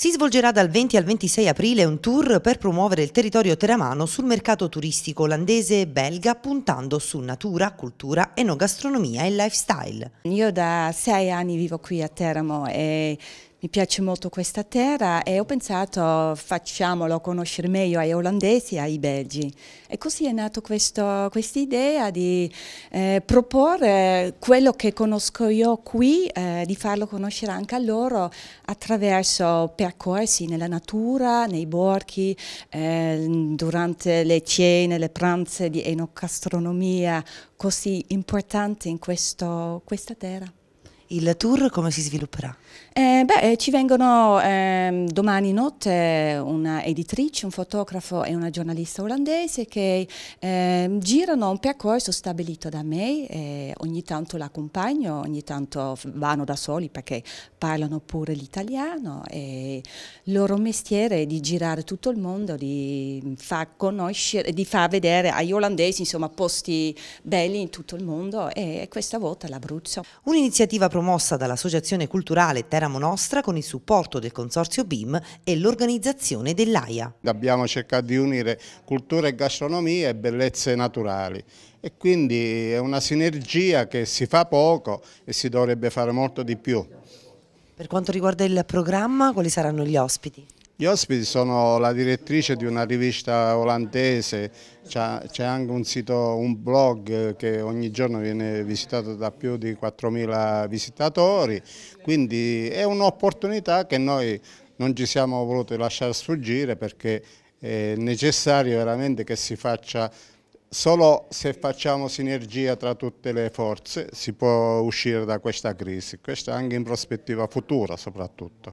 Si svolgerà dal 20 al 26 aprile un tour per promuovere il territorio teramano sul mercato turistico olandese e belga puntando su natura, cultura, enogastronomia e lifestyle. Io da sei anni vivo qui a Teramo e mi piace molto questa terra e ho pensato facciamolo conoscere meglio ai olandesi e ai belgi. E così è nata questa idea di eh, proporre quello che conosco io qui, eh, di farlo conoscere anche a loro attraverso percorsi nella natura, nei borghi, eh, durante le cene, le pranze di enogastronomia così importante in questo, questa terra. Il tour come si svilupperà? Eh, beh, eh, ci vengono eh, domani notte una editrice, un fotografo e una giornalista olandese che eh, girano un percorso stabilito da me ogni tanto l'accompagno, ogni tanto vanno da soli perché parlano pure l'italiano e il loro mestiere è di girare tutto il mondo, di far conoscere, di far vedere agli olandesi insomma, posti belli in tutto il mondo e questa volta l'Abruzzo. Un'iniziativa promossa dall'Associazione Culturale Teramo Nostra con il supporto del Consorzio BIM e l'organizzazione dell'AIA. Abbiamo cercato di unire cultura e gastronomia e bellezze naturali e quindi è una sinergia che si fa poco e si dovrebbe fare molto di più. Per quanto riguarda il programma, quali saranno gli ospiti? Gli ospiti sono la direttrice di una rivista olandese, c'è anche un sito, un blog che ogni giorno viene visitato da più di 4.000 visitatori, quindi è un'opportunità che noi non ci siamo voluti lasciare sfuggire perché è necessario veramente che si faccia Solo se facciamo sinergia tra tutte le forze si può uscire da questa crisi, questo anche in prospettiva futura soprattutto.